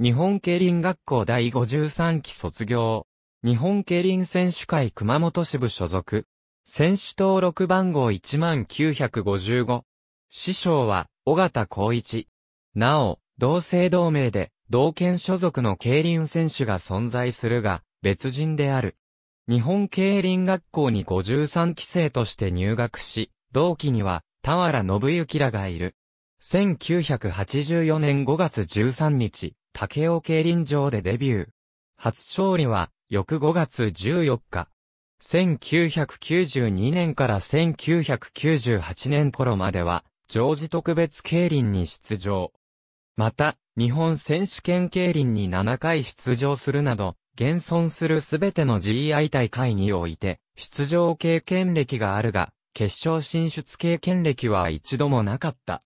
日本競輪学校第53期卒業。日本競輪選手会熊本支部所属。選手登録番号1955。師匠は、尾形光一。なお、同姓同名で、同県所属の競輪選手が存在するが、別人である。日本競輪学校に53期生として入学し、同期には、田原信幸らがいる。1984年5月13日、竹尾競輪場でデビュー。初勝利は、翌5月14日。1992年から1998年頃までは、常時特別競輪に出場。また、日本選手権競輪に7回出場するなど、現存するすべての GI 大会において、出場経験歴があるが、決勝進出経験歴は一度もなかった。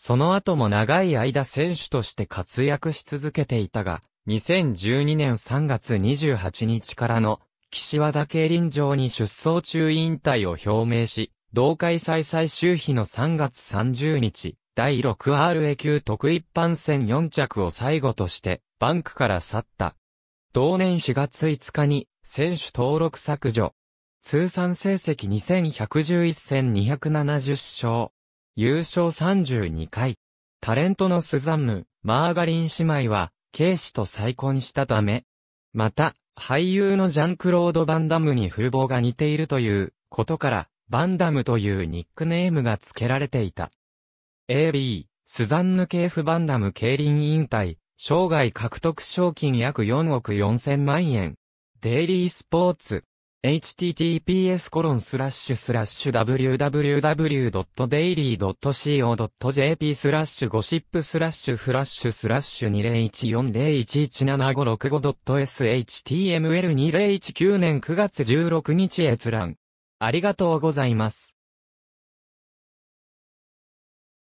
その後も長い間選手として活躍し続けていたが、2012年3月28日からの岸和田競輪場に出走中引退を表明し、同開催最終日の3月30日、第 6RA 級特一般戦4着を最後として、バンクから去った。同年4月5日に、選手登録削除。通算成績2111戦270勝。優勝32回。タレントのスザンヌ、マーガリン姉妹は、ケイシと再婚したため。また、俳優のジャンクロード・バンダムに風貌が似ているということから、バンダムというニックネームが付けられていた。AB、スザンヌ・ケーフ・バンダム競輪引退、生涯獲得賞金約4億4千万円。デイリースポーツ。https://www.daily.co.jp スラッシュゴシップスラッシュフラッシュスラッシュ 20140117565.shtml2019 年9月16日閲覧。ありがとうございます。